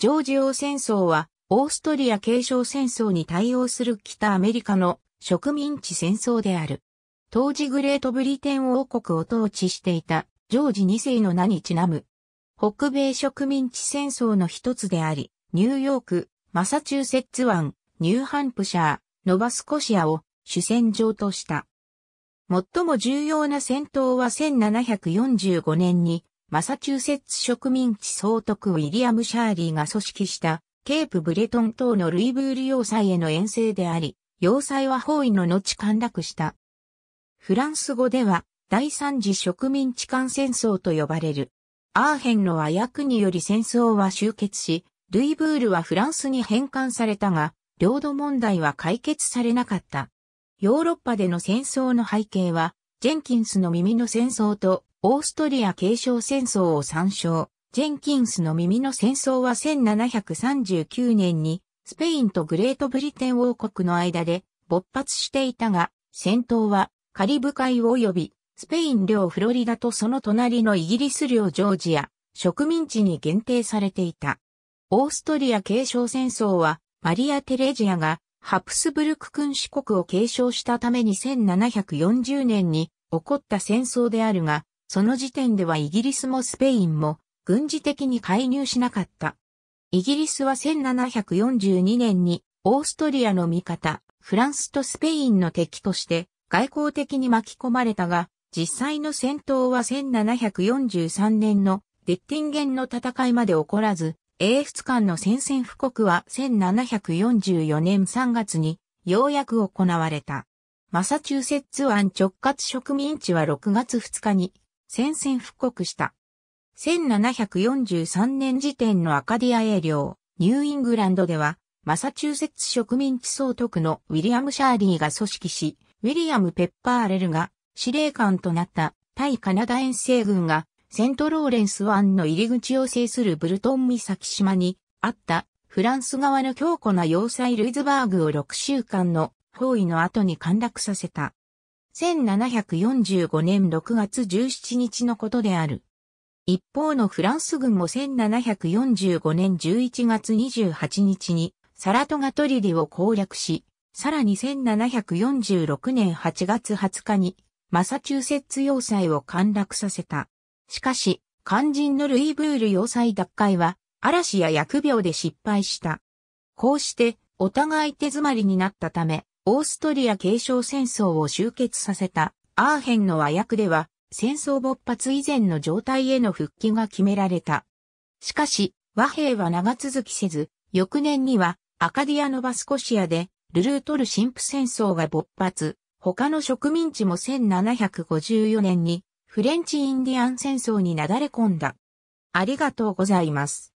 ジョージ王戦争は、オーストリア継承戦争に対応する北アメリカの植民地戦争である。当時グレートブリテン王国を統治していたジョージ2世の名にちなむ。北米植民地戦争の一つであり、ニューヨーク、マサチューセッツ湾、ニューハンプシャー、ノバスコシアを主戦場とした。最も重要な戦闘は1745年にマサチューセッツ植民地総督ウィリアム・シャーリーが組織したケープブレトン島のルイブール要塞への遠征であり、要塞は包囲の後陥落した。フランス語では第三次植民地間戦争と呼ばれる。アーヘンの和訳により戦争は終結し、ルイブールはフランスに返還されたが、領土問題は解決されなかった。ヨーロッパでの戦争の背景は、ジェンキンスの耳の戦争とオーストリア継承戦争を参照。ジェンキンスの耳の戦争は1739年にスペインとグレートブリテン王国の間で勃発していたが、戦闘はカリブ海及びスペイン領フロリダとその隣のイギリス領ジョージア、植民地に限定されていた。オーストリア継承戦争はマリア・テレジアがハプスブルク君主国を継承したために1740年に起こった戦争であるが、その時点ではイギリスもスペインも軍事的に介入しなかった。イギリスは1742年にオーストリアの味方、フランスとスペインの敵として外交的に巻き込まれたが、実際の戦闘は1743年のデッティンゲンの戦いまで起こらず、英仏間の戦線布告は1744年3月にようやく行われた。マサチューセッツ湾直轄植民地は6月2日に戦線復刻した。1743年時点のアカディア営領、ニューイングランドでは、マサチューセッツ植民地総督のウィリアム・シャーリーが組織し、ウィリアム・ペッパーレルが司令官となった対カナダ遠征軍がセントローレンス湾の入り口を制するブルトン岬島にあったフランス側の強固な要塞ルイズバーグを6週間の包囲の後に陥落させた。1745年6月17日のことである。一方のフランス軍も1745年11月28日にサラトガトリデを攻略し、さらに1746年8月20日にマサチューセッツ要塞を陥落させた。しかし、肝心のルイブール要塞奪回は嵐や疫病で失敗した。こうしてお互い手詰まりになったため、オーストリア継承戦争を終結させたアーヘンの和訳では戦争勃発以前の状態への復帰が決められた。しかし、和平は長続きせず、翌年にはアカディア・ノバスコシアでルルートル神父戦争が勃発、他の植民地も1754年にフレンチ・インディアン戦争になだれ込んだ。ありがとうございます。